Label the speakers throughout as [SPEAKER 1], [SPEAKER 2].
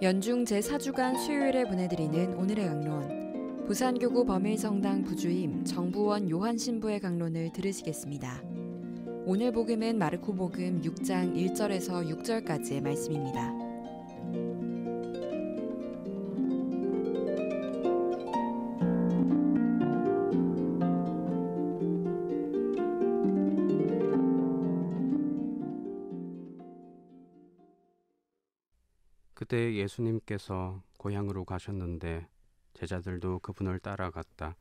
[SPEAKER 1] 연중 제4주간 수요일에 보내드리는 오늘의 강론. 부산교구 범일성당 부주임 정부원 요한 신부의 강론을 들으시겠습니다. 오늘 복음은 마르코 복음 6장 1절에서 6절까지의 말씀입니다.
[SPEAKER 2] 그때 예수님께서 고향으로 가셨는데 제자들도 그분을 따라갔다.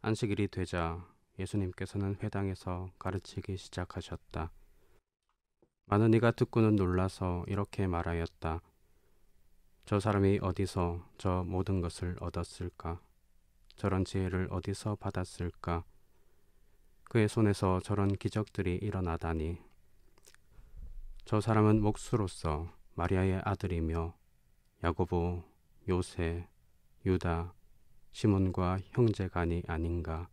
[SPEAKER 2] 안식일이 되자 예수님께서는 회당에서 가르치기 시작하셨다. 많은 이가 듣고는 놀라서 이렇게 말하였다. 저 사람이 어디서 저 모든 것을 얻었을까? 저런 지혜를 어디서 받았을까? 그의 손에서 저런 기적들이 일어나다니. 저 사람은 목수로서 마리아의 아들이며 야고보, 요셉, 유다, 시몬과 형제간이 아닌가.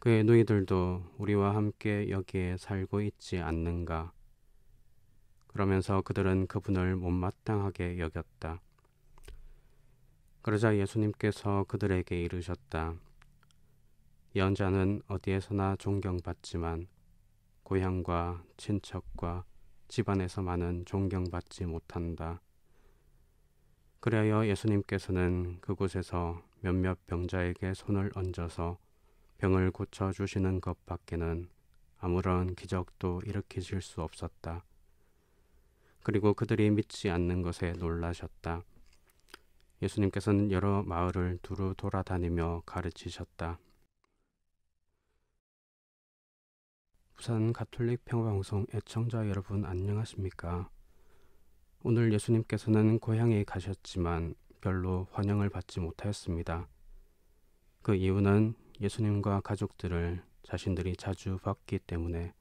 [SPEAKER 2] 그의 누이들도 우리와 함께 여기에 살고 있지 않는가. 그러면서 그들은 그분을 못마땅하게 여겼다. 그러자 예수님께서 그들에게 이르셨다. 연자는 어디에서나 존경받지만 고향과 친척과 집안에서만은 존경받지 못한다. 그래야 예수님께서는 그곳에서 몇몇 병자에게 손을 얹어서 병을 고쳐 주시는 것밖에는 아무런 기적도 일으키실 수 없었다. 그리고 그들이 믿지 않는 것에 놀라셨다. 예수님께서는 여러 마을을 두루 돌아다니며 가르치셨다. 부산 가톨릭 평화방송 애청자 여러분 안녕하십니까? 오늘 예수님께서는 고향에 가셨지만 별로 환영을 받지 못하였습니다. 그 이유는 예수님과 가족들을 자신들이 자주 봤기 때문에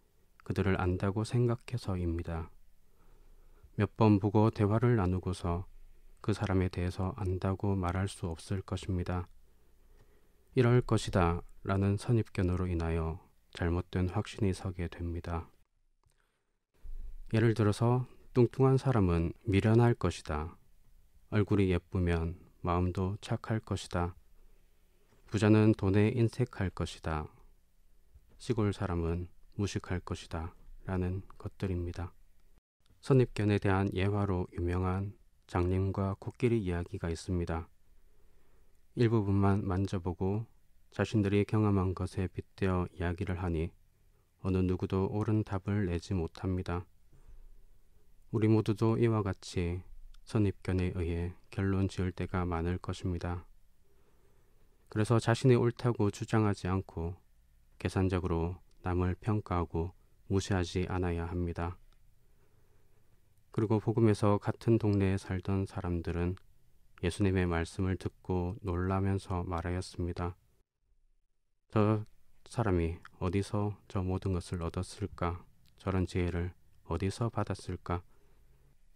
[SPEAKER 2] 그들을 안다고 생각해서입니다. 몇 번 보고 대화를 나누고서 그 사람에 대해서 안다고 말할 수 없을 것입니다. 이럴 것이다 라는 선입견으로 인하여 잘못된 확신이 서게 됩니다. 예를 들어서 뚱뚱한 사람은 미련할 것이다. 얼굴이 예쁘면 마음도 착할 것이다. 부자는 돈에 인색할 것이다. 시골 사람은 무식할 것이다. 라는 것들입니다. 선입견에 대한 예화로 유명한 장님과 코끼리 이야기가 있습니다. 일부분만 만져보고 자신들이 경험한 것에 빗대어 이야기를 하니 어느 누구도 옳은 답을 내지 못합니다. 우리 모두도 이와 같이 선입견에 의해 결론 지을 때가 많을 것입니다. 그래서 자신이 옳다고 주장하지 않고 계산적으로 남을 평가하고 무시하지 않아야 합니다. 그리고 복음에서 같은 동네에 살던 사람들은 예수님의 말씀을 듣고 놀라면서 말하였습니다. 저 사람이 어디서 저 모든 것을 얻었을까? 저런 지혜를 어디서 받았을까?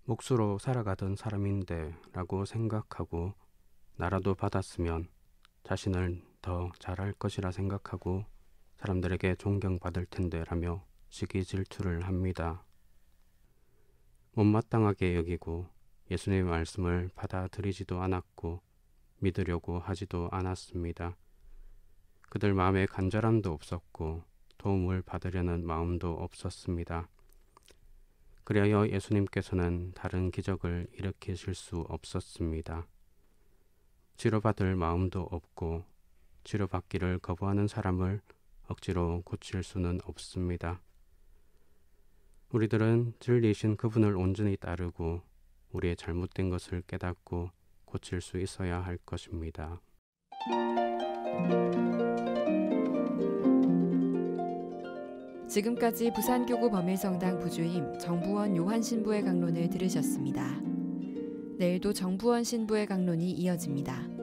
[SPEAKER 2] 목수로 살아가던 사람인데 라고 생각하고 나라도 받았으면 자신을 더 잘할 것이라 생각하고 사람들에게 존경받을 텐데 라며 시기 질투를 합니다. 못마땅하게 여기고 예수님의 말씀을 받아들이지도 않았고 믿으려고 하지도 않았습니다. 그들 마음에 간절함도 없었고 도움을 받으려는 마음도 없었습니다. 그리하여 예수님께서는 다른 기적을 일으키실 수 없었습니다. 치료받을 마음도 없고 치료받기를 거부하는 사람을 억지로 고칠 수는 없습니다. 우리들은 진리이신 그분을 온전히 따르고 우리의 잘못된 것을 깨닫고 고칠 수 있어야 할 것입니다.
[SPEAKER 1] 지금까지 부산교구 범일성당 부주임 정부원 요한 신부의 강론을 들으셨습니다. 내일도 정부원 신부의 강론이 이어집니다.